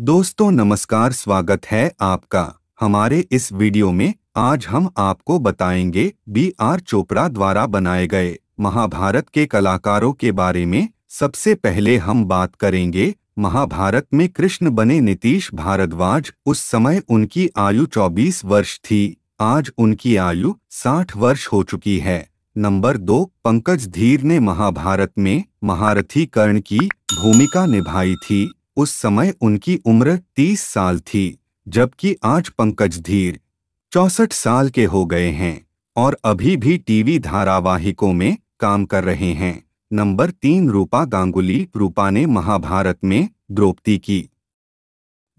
दोस्तों नमस्कार स्वागत है आपका हमारे इस वीडियो में आज हम आपको बताएंगे बी आर चोपड़ा द्वारा बनाए गए महाभारत के कलाकारों के बारे में सबसे पहले हम बात करेंगे महाभारत में कृष्ण बने नीतीश भारद्वाज उस समय उनकी आयु 24 वर्ष थी आज उनकी आयु 60 वर्ष हो चुकी है नंबर दो पंकज धीर ने महाभारत में महारथी कर्ण की भूमिका निभाई थी उस समय उनकी उम्र तीस साल थी जबकि आज पंकज धीर चौसठ साल के हो गए हैं और अभी भी टीवी धारावाहिकों में काम कर रहे हैं नंबर तीन रूपा गांगुली रूपा ने महाभारत में द्रौपदी की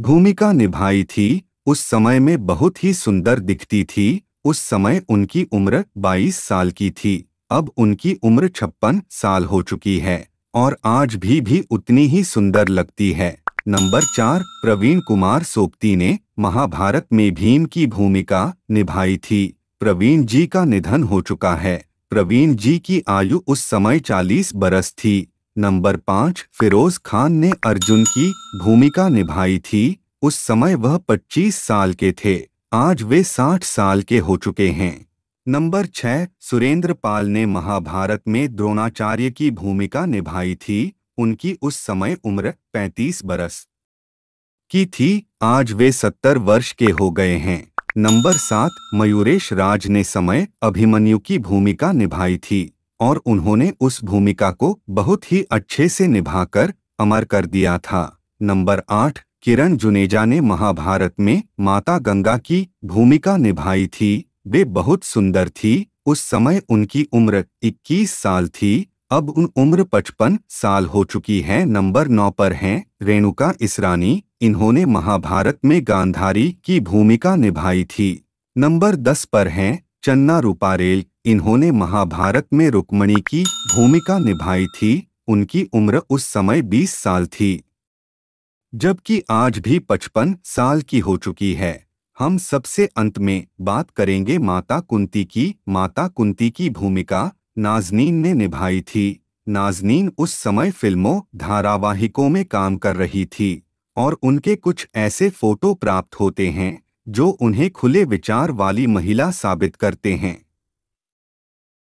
भूमिका निभाई थी उस समय में बहुत ही सुंदर दिखती थी उस समय उनकी उम्र 22 साल की थी अब उनकी उम्र छप्पन साल हो चुकी है और आज भी भी उतनी ही सुंदर लगती है नंबर चार प्रवीण कुमार सोपती ने महाभारत में भीम की भूमिका निभाई थी प्रवीण जी का निधन हो चुका है प्रवीण जी की आयु उस समय 40 बरस थी नंबर पाँच फिरोज खान ने अर्जुन की भूमिका निभाई थी उस समय वह 25 साल के थे आज वे 60 साल के हो चुके हैं नंबर छह सुरेंद्र पाल ने महाभारत में द्रोणाचार्य की भूमिका निभाई थी उनकी उस समय उम्र 35 बरस की थी आज वे 70 वर्ष के हो गए हैं नंबर सात मयूरेश राज ने समय अभिमन्यु की भूमिका निभाई थी और उन्होंने उस भूमिका को बहुत ही अच्छे से निभाकर अमर कर दिया था नंबर आठ किरण जुनेजा ने महाभारत में माता गंगा की भूमिका निभाई थी वे बहुत सुंदर थी उस समय उनकी उम्र 21 साल थी अब उन उम्र पचपन साल हो चुकी है नंबर नौ पर हैं रेणुका इसरानी इन्होंने महाभारत में गांधारी की भूमिका निभाई थी नंबर दस पर हैं चन्ना रूपारेल इन्होंने महाभारत में रुक्मणी की भूमिका निभाई थी उनकी उम्र उस समय 20 साल थी जबकि आज भी 55 साल की हो चुकी है हम सबसे अंत में बात करेंगे माता कुंती की माता कुंती की भूमिका नाजनीन ने निभाई थी नाजनीन उस समय फिल्मों धारावाहिकों में काम कर रही थी और उनके कुछ ऐसे फोटो प्राप्त होते हैं जो उन्हें खुले विचार वाली महिला साबित करते हैं